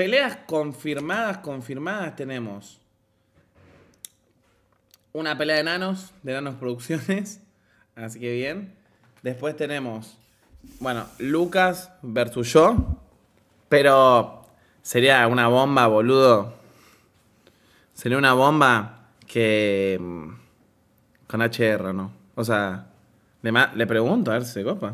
Peleas confirmadas, confirmadas tenemos. Una pelea de nanos, de nanos producciones. Así que bien. Después tenemos, bueno, Lucas versus yo. Pero sería una bomba, boludo. Sería una bomba que... Mm, con HR, ¿no? O sea, le, le pregunto a ver si se copa.